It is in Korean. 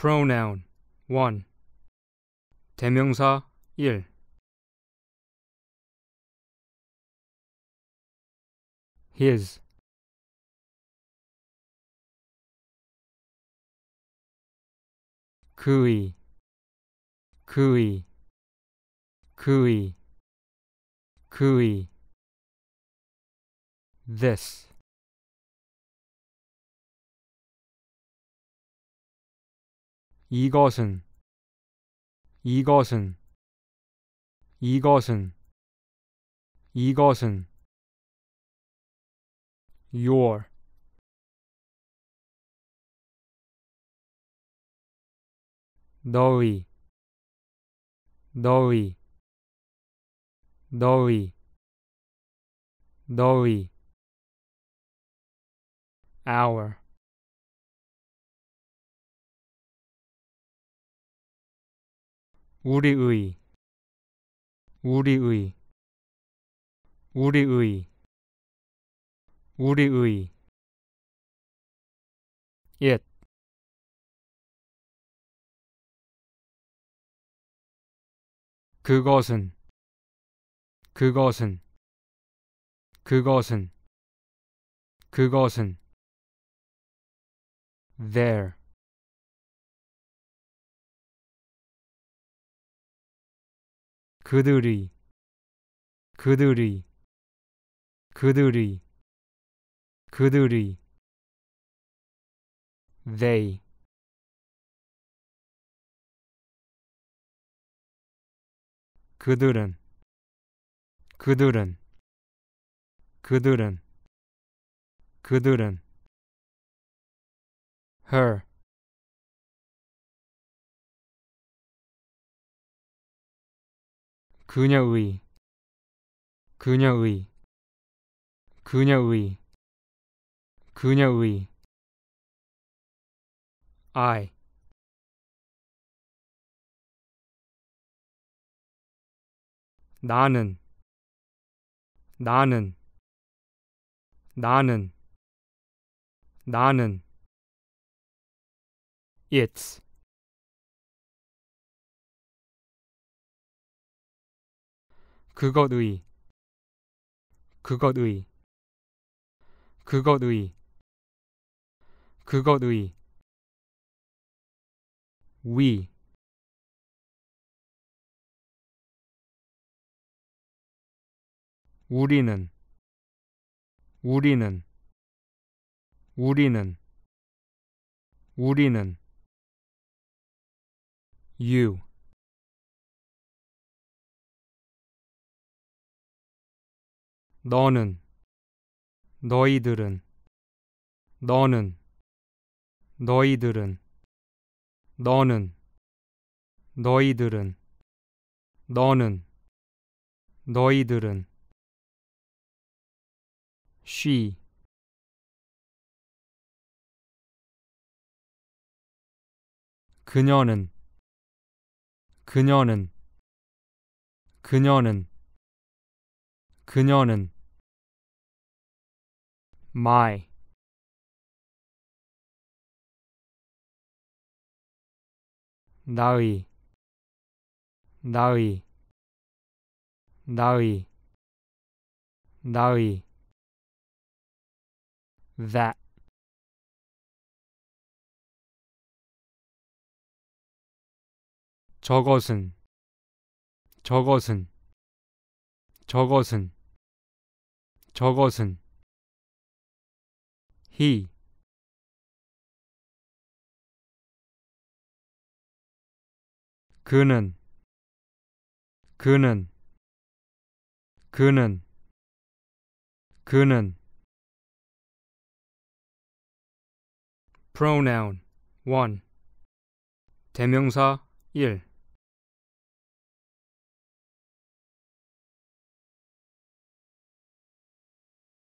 pronoun 1 대명사 1 his 그의 그의 그의 그의 this 이것은 이것은 이것은 이것은 your 너의 너의 너의 너의 our 우리의 우리의 우리의 우리의 옛 그것은 그것은 그것은 그것은 there 그들이 그들이 그들이 그들이 they 그들은 그들은 그들은 그들은 her 그녀의 그녀의 그녀의 그녀의 I 나는 나는 나는 나는 it's 그것의 그것의 그것의 그것의 위 우리는 우리는 우리는 우리는 you 너는 너희들은 너는 너희들은 너는 너희들은 너는 너희들은 she 그녀는 그녀는 그녀는 그녀는 my 나의 나의 나의 나의 that 저것은 저것은 저것은 저것은 he 그는 그는 그는 그는 pronoun 1 대명사 1